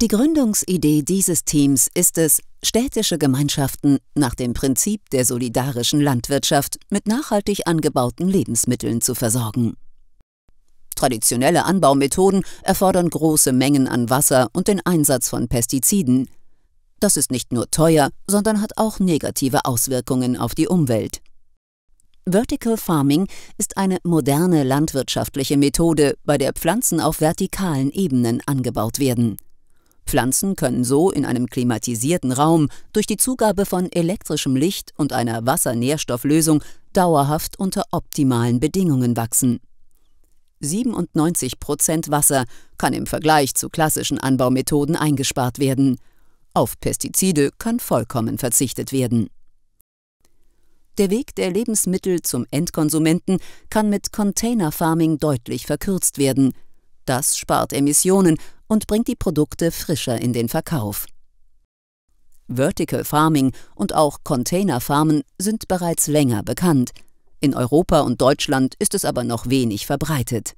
Die Gründungsidee dieses Teams ist es, städtische Gemeinschaften nach dem Prinzip der solidarischen Landwirtschaft mit nachhaltig angebauten Lebensmitteln zu versorgen. Traditionelle Anbaumethoden erfordern große Mengen an Wasser und den Einsatz von Pestiziden. Das ist nicht nur teuer, sondern hat auch negative Auswirkungen auf die Umwelt. Vertical Farming ist eine moderne landwirtschaftliche Methode, bei der Pflanzen auf vertikalen Ebenen angebaut werden. Pflanzen können so in einem klimatisierten Raum durch die Zugabe von elektrischem Licht und einer Wassernährstofflösung dauerhaft unter optimalen Bedingungen wachsen. 97 Prozent Wasser kann im Vergleich zu klassischen Anbaumethoden eingespart werden. Auf Pestizide kann vollkommen verzichtet werden. Der Weg der Lebensmittel zum Endkonsumenten kann mit Container Farming deutlich verkürzt werden. Das spart Emissionen und bringt die Produkte frischer in den Verkauf. Vertical Farming und auch Containerfarmen sind bereits länger bekannt. In Europa und Deutschland ist es aber noch wenig verbreitet.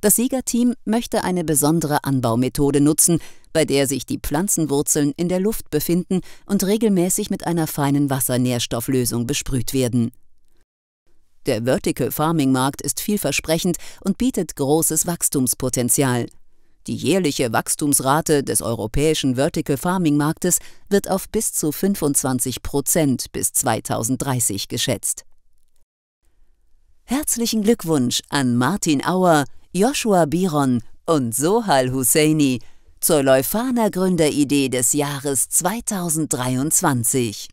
Das Siegerteam möchte eine besondere Anbaumethode nutzen, bei der sich die Pflanzenwurzeln in der Luft befinden und regelmäßig mit einer feinen Wassernährstofflösung besprüht werden. Der Vertical Farming Markt ist vielversprechend und bietet großes Wachstumspotenzial. Die jährliche Wachstumsrate des europäischen Vertical Farming Marktes wird auf bis zu 25 Prozent bis 2030 geschätzt. Herzlichen Glückwunsch an Martin Auer, Joshua Biron und Sohal Husseini zur Leuphana Gründeridee des Jahres 2023.